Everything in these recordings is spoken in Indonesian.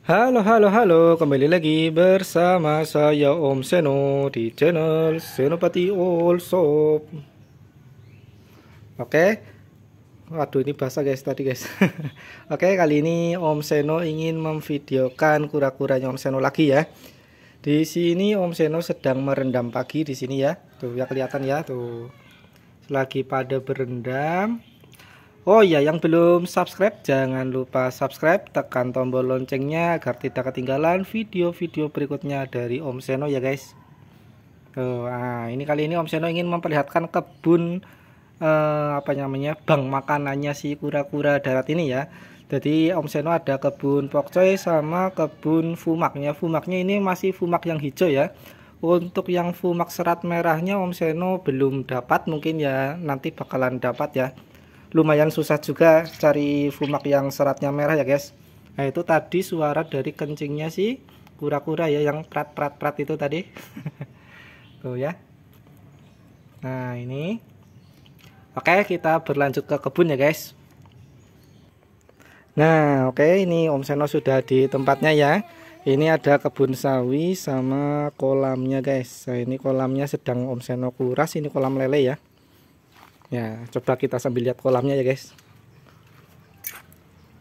Halo, halo, halo, kembali lagi bersama saya Om Seno di channel Senopati All Shop. Oke, waduh ini basah guys tadi guys. Oke, kali ini Om Seno ingin memvideokan kura-kuranya Om Seno lagi ya. Di sini Om Seno sedang merendam pagi di sini ya. Tuh ya kelihatan ya tuh. Lagi pada berendam. Oh iya, yang belum subscribe jangan lupa subscribe, tekan tombol loncengnya agar tidak ketinggalan video-video berikutnya dari Om Seno ya guys. Oh, nah, ini kali ini Om Seno ingin memperlihatkan kebun eh, apa namanya bank makanannya si kura-kura darat ini ya. Jadi Om Seno ada kebun pokcoy sama kebun fumaknya. Fumaknya ini masih fumak yang hijau ya. Untuk yang fumak serat merahnya Om Seno belum dapat mungkin ya nanti bakalan dapat ya lumayan susah juga cari fumak yang seratnya merah ya guys nah itu tadi suara dari kencingnya sih kura-kura ya yang prat prat prat itu tadi tuh ya nah ini oke kita berlanjut ke kebun ya guys Nah, oke ini Om Seno sudah di tempatnya ya. Ini ada kebun sawi sama kolamnya guys. Nah, ini kolamnya sedang Om Seno kuras, ini kolam lele ya. Ya, coba kita sambil lihat kolamnya ya, guys.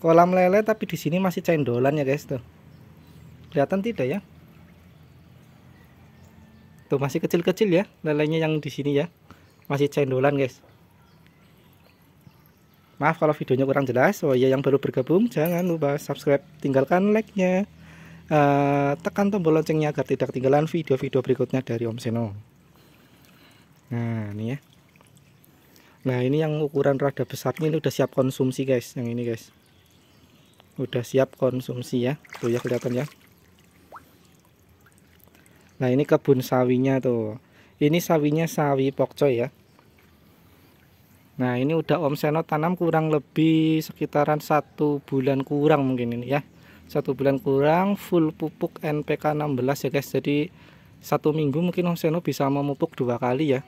Kolam lele tapi di sini masih cendolan ya, guys, tuh. Kelihatan tidak ya? Tuh masih kecil-kecil ya lelenya yang di sini ya. Masih cendolan, guys. Maaf kalau videonya kurang jelas. Oh iya yang baru bergabung jangan lupa subscribe, tinggalkan like-nya. Uh, tekan tombol loncengnya agar tidak ketinggalan video-video berikutnya dari Om Seno. Nah, ini ya. Nah ini yang ukuran rada besar ini udah siap konsumsi guys Yang ini guys Udah siap konsumsi ya Tuh ya kelihatan ya Nah ini kebun sawinya tuh Ini sawinya sawi pokcoy ya Nah ini udah om seno tanam kurang lebih sekitaran satu bulan kurang mungkin ini ya satu bulan kurang full pupuk NPK 16 ya guys jadi satu minggu mungkin Om Seno bisa memupuk dua kali ya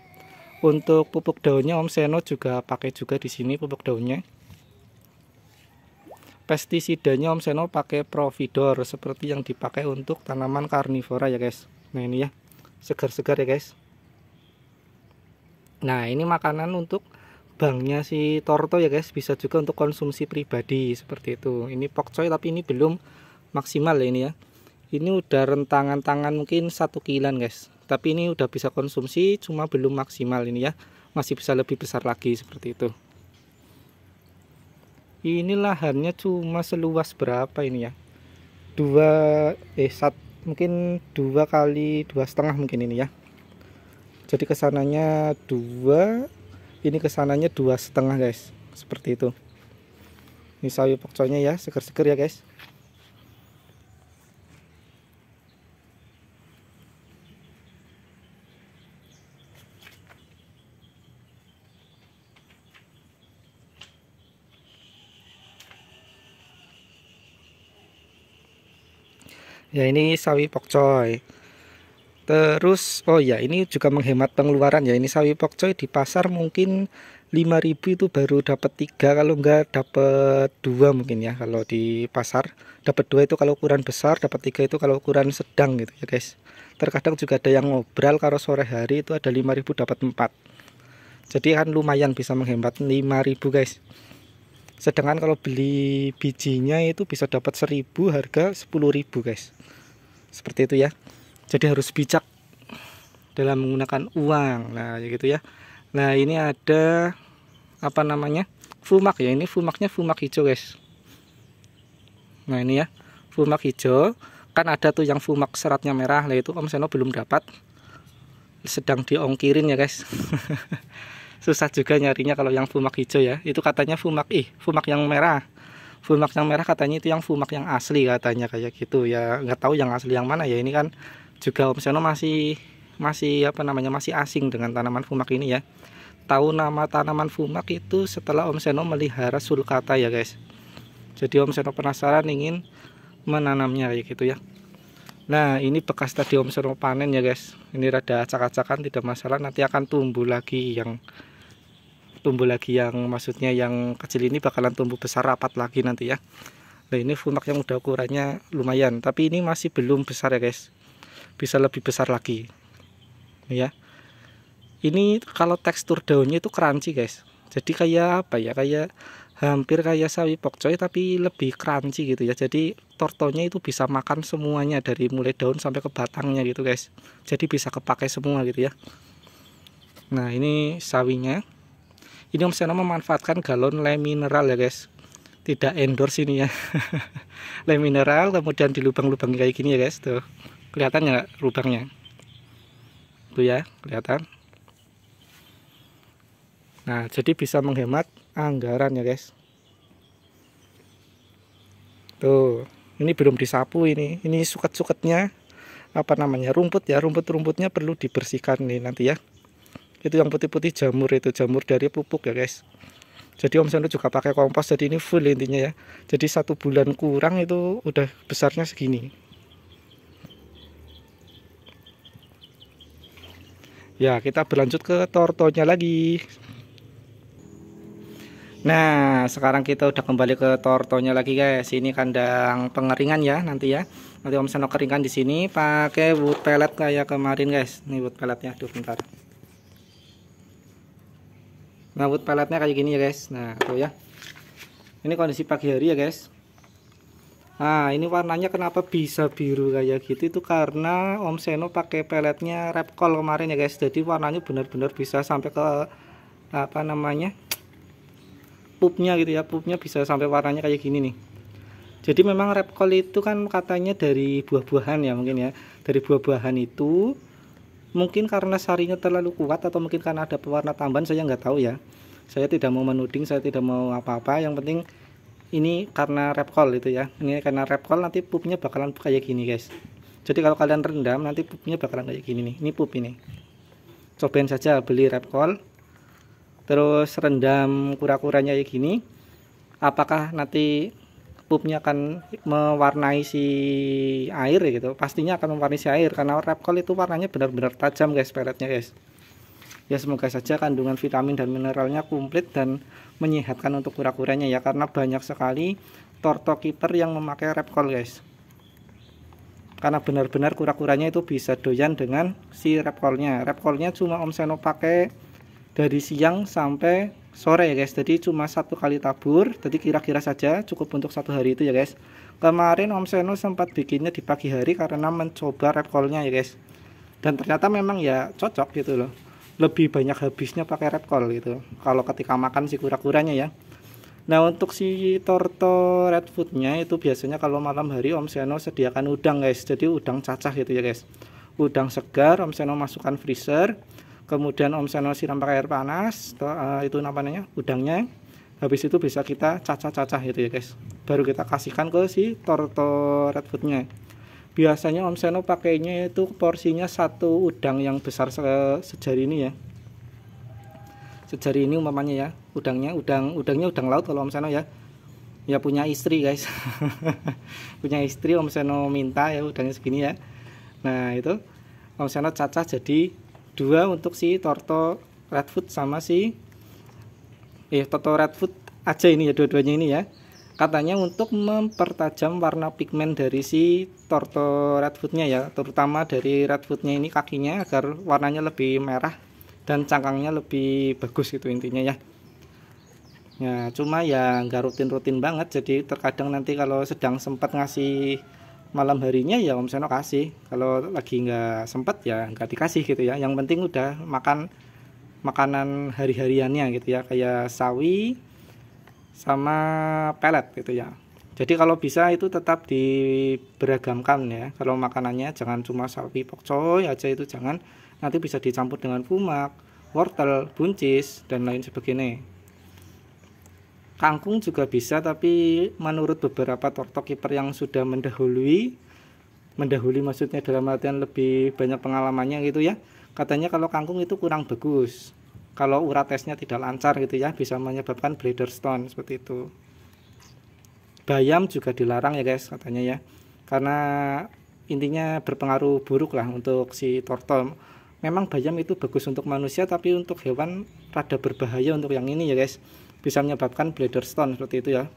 untuk pupuk daunnya Om Seno juga pakai juga di sini pupuk daunnya. Pestisidanya Om Seno pakai Providor seperti yang dipakai untuk tanaman karnivora ya guys. Nah ini ya, segar-segar ya guys. Nah ini makanan untuk bangnya si Torto ya guys bisa juga untuk konsumsi pribadi seperti itu ini pokcoy tapi ini belum maksimal ya ini ya ini udah rentangan tangan mungkin satu kilan guys tapi ini udah bisa konsumsi cuma belum maksimal ini ya masih bisa lebih besar lagi seperti itu ini lahannya cuma seluas berapa ini ya dua eh sat mungkin dua kali dua setengah mungkin ini ya jadi kesananya dua ini kesananya dua setengah guys seperti itu ini sawi pokconya ya seger-seger ya guys ya ini sawi pokcoy terus oh ya ini juga menghemat pengeluaran ya ini sawi pokcoy di pasar mungkin 5000 itu baru dapat tiga kalau enggak dapat dua mungkin ya kalau di pasar dapat dua itu kalau ukuran besar dapat tiga itu kalau ukuran sedang gitu ya guys terkadang juga ada yang ngobrol kalau sore hari itu ada 5000 dapat empat jadi kan lumayan bisa menghemat 5000 guys sedangkan kalau beli bijinya itu bisa dapat 1000 harga 10.000 guys seperti itu ya jadi harus bijak dalam menggunakan uang nah ya gitu ya nah ini ada apa namanya fumak ya ini fumaknya fumak hijau guys nah ini ya fumak hijau kan ada tuh yang fumak seratnya merah nah itu Om Seno belum dapat sedang diongkirin ya guys susah juga nyarinya kalau yang fumak hijau ya itu katanya fumak ih fumak yang merah fumak yang merah katanya itu yang fumak yang asli katanya kayak gitu ya nggak tahu yang asli yang mana ya ini kan juga Om Seno masih masih apa namanya masih asing dengan tanaman fumak ini ya tahu nama tanaman fumak itu setelah Om Seno melihara sulcata ya guys jadi Om Seno penasaran ingin menanamnya kayak gitu ya Nah ini bekas tadi om suruh panen ya guys Ini rada acak-acakan tidak masalah Nanti akan tumbuh lagi yang Tumbuh lagi yang maksudnya yang kecil ini bakalan tumbuh besar rapat lagi nanti ya Nah ini fumak yang udah ukurannya lumayan Tapi ini masih belum besar ya guys Bisa lebih besar lagi ya Ini kalau tekstur daunnya itu crunchy guys Jadi kayak apa ya Kayak hampir kayak sawi pokcoy tapi lebih crunchy gitu ya jadi tortonya itu bisa makan semuanya dari mulai daun sampai ke batangnya gitu guys jadi bisa kepakai semua gitu ya nah ini sawinya ini Om Seno memanfaatkan galon le mineral ya guys tidak endorse ini ya le mineral kemudian di lubang-lubang kayak gini ya guys tuh kelihatan ya lubangnya tuh ya kelihatan nah jadi bisa menghemat anggaran ya guys tuh ini belum disapu ini ini suket-suketnya apa namanya rumput ya rumput-rumputnya perlu dibersihkan nih nanti ya itu yang putih-putih jamur itu jamur dari pupuk ya guys jadi Om Sandu juga pakai kompos jadi ini full intinya ya jadi satu bulan kurang itu udah besarnya segini ya kita berlanjut ke tortonya lagi Nah, sekarang kita udah kembali ke tortonya lagi guys. Ini kandang pengeringan ya nanti ya. Nanti Om Seno keringkan di sini pakai wood pellet kayak kemarin guys. Ini wood pelletnya, tuh bentar. Nah, wood pelletnya kayak gini ya guys. Nah, tuh ya. Ini kondisi pagi hari ya guys. Nah, ini warnanya kenapa bisa biru kayak gitu itu karena Om Seno pakai pelletnya Repkol kemarin ya guys. Jadi warnanya benar-benar bisa sampai ke apa namanya? pupnya gitu ya pupnya bisa sampai warnanya kayak gini nih jadi memang repkol itu kan katanya dari buah-buahan ya mungkin ya dari buah-buahan itu mungkin karena sarinya terlalu kuat atau mungkin karena ada pewarna tambahan saya nggak tahu ya saya tidak mau menuding saya tidak mau apa-apa yang penting ini karena repkol itu ya ini karena repkol nanti pupnya bakalan kayak gini guys jadi kalau kalian rendam nanti pupnya bakalan kayak gini nih ini pup ini cobain saja beli repkol terus rendam kura-kuranya kayak gini apakah nanti pupnya akan mewarnai si air ya gitu pastinya akan mewarnai si air karena repkol itu warnanya benar-benar tajam guys peletnya guys ya semoga saja kandungan vitamin dan mineralnya komplit dan menyehatkan untuk kura-kuranya ya karena banyak sekali torto keeper yang memakai repkol guys karena benar-benar kura-kuranya itu bisa doyan dengan si repkolnya repkolnya cuma om seno pakai dari siang sampai sore ya guys jadi cuma satu kali tabur jadi kira-kira saja cukup untuk satu hari itu ya guys kemarin Om Seno sempat bikinnya di pagi hari karena mencoba repkolnya ya guys dan ternyata memang ya cocok gitu loh lebih banyak habisnya pakai repkol gitu kalau ketika makan si kura-kuranya ya nah untuk si torto red foodnya itu biasanya kalau malam hari Om Seno sediakan udang guys jadi udang cacah gitu ya guys udang segar Om Seno masukkan freezer kemudian Om Seno siram pakai air panas uh, itu namanya udangnya habis itu bisa kita cacah-cacah gitu ya guys baru kita kasihkan ke si torto foodnya biasanya Om Seno pakainya itu porsinya satu udang yang besar se sejari ini ya sejari ini umpamanya ya udangnya udang udangnya udang laut kalau Om Seno ya ya punya istri guys punya istri Om Seno minta ya udangnya segini ya nah itu Om Seno cacah jadi dua untuk si Torto Redfoot sama si eh Torto Redfoot aja ini ya dua-duanya ini ya katanya untuk mempertajam warna pigmen dari si Torto Redfootnya ya terutama dari Redfootnya ini kakinya agar warnanya lebih merah dan cangkangnya lebih bagus itu intinya ya ya cuma ya nggak rutin-rutin banget jadi terkadang nanti kalau sedang sempat ngasih malam harinya ya Om Seno kasih kalau lagi nggak sempet ya nggak dikasih gitu ya yang penting udah makan makanan hari-hariannya gitu ya kayak sawi sama pelet gitu ya jadi kalau bisa itu tetap diberagamkan ya kalau makanannya jangan cuma sawi pokcoy aja itu jangan nanti bisa dicampur dengan kumak wortel buncis dan lain sebagainya kangkung juga bisa tapi menurut beberapa kiper yang sudah mendahului mendahului maksudnya dalam artian lebih banyak pengalamannya gitu ya katanya kalau kangkung itu kurang bagus kalau urat tesnya tidak lancar gitu ya bisa menyebabkan bladder stone seperti itu bayam juga dilarang ya guys katanya ya karena intinya berpengaruh buruk lah untuk si tortol memang bayam itu bagus untuk manusia tapi untuk hewan rada berbahaya untuk yang ini ya guys bisa menyebabkan bladder stone seperti itu ya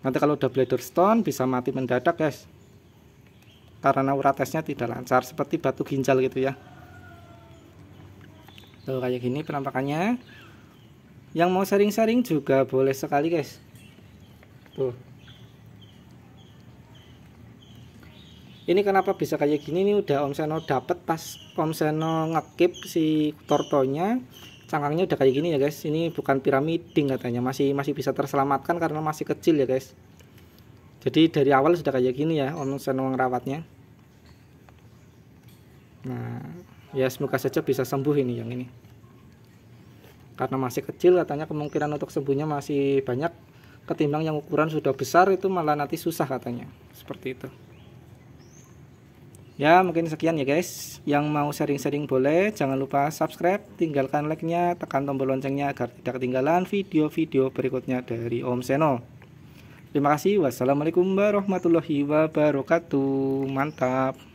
nanti kalau udah bladder stone bisa mati mendadak guys karena uratesnya tidak lancar seperti batu ginjal gitu ya tuh kayak gini penampakannya yang mau sering-sering juga boleh sekali guys tuh ini kenapa bisa kayak gini ini udah Om Seno dapet pas Om Seno ngekip si tortonya cangkangnya udah kayak gini ya guys ini bukan piramiding katanya masih masih bisa terselamatkan karena masih kecil ya guys jadi dari awal sudah kayak gini ya senang rawatnya nah ya semoga saja bisa sembuh ini yang ini karena masih kecil katanya kemungkinan untuk sembuhnya masih banyak ketimbang yang ukuran sudah besar itu malah nanti susah katanya seperti itu Ya, mungkin sekian ya guys. Yang mau sharing-sharing boleh, jangan lupa subscribe, tinggalkan like-nya, tekan tombol loncengnya agar tidak ketinggalan video-video berikutnya dari Om Seno. Terima kasih. Wassalamualaikum warahmatullahi wabarakatuh. Mantap.